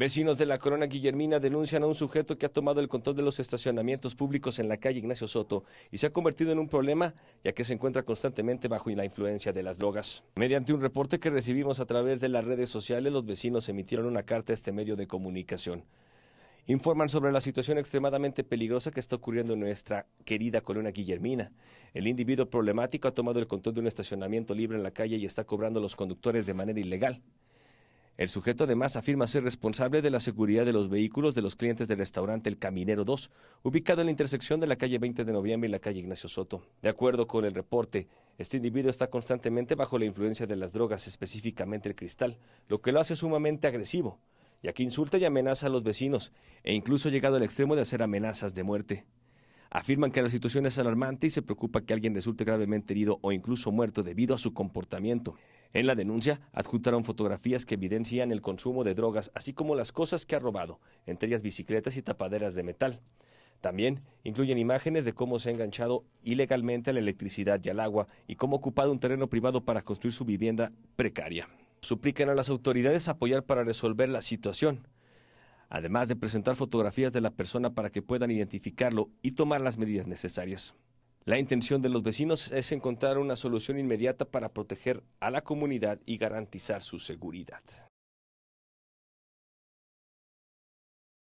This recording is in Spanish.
Vecinos de la Corona Guillermina denuncian a un sujeto que ha tomado el control de los estacionamientos públicos en la calle Ignacio Soto y se ha convertido en un problema ya que se encuentra constantemente bajo la influencia de las drogas. Mediante un reporte que recibimos a través de las redes sociales, los vecinos emitieron una carta a este medio de comunicación. Informan sobre la situación extremadamente peligrosa que está ocurriendo en nuestra querida Corona Guillermina. El individuo problemático ha tomado el control de un estacionamiento libre en la calle y está cobrando a los conductores de manera ilegal. El sujeto además afirma ser responsable de la seguridad de los vehículos de los clientes del restaurante El Caminero 2, ubicado en la intersección de la calle 20 de noviembre y la calle Ignacio Soto. De acuerdo con el reporte, este individuo está constantemente bajo la influencia de las drogas, específicamente el cristal, lo que lo hace sumamente agresivo, ya que insulta y amenaza a los vecinos, e incluso ha llegado al extremo de hacer amenazas de muerte. Afirman que la situación es alarmante y se preocupa que alguien resulte gravemente herido o incluso muerto debido a su comportamiento. En la denuncia adjuntaron fotografías que evidencian el consumo de drogas, así como las cosas que ha robado, entre ellas bicicletas y tapaderas de metal. También incluyen imágenes de cómo se ha enganchado ilegalmente a la electricidad y al agua y cómo ha ocupado un terreno privado para construir su vivienda precaria. Suplican a las autoridades apoyar para resolver la situación, además de presentar fotografías de la persona para que puedan identificarlo y tomar las medidas necesarias. La intención de los vecinos es encontrar una solución inmediata para proteger a la comunidad y garantizar su seguridad.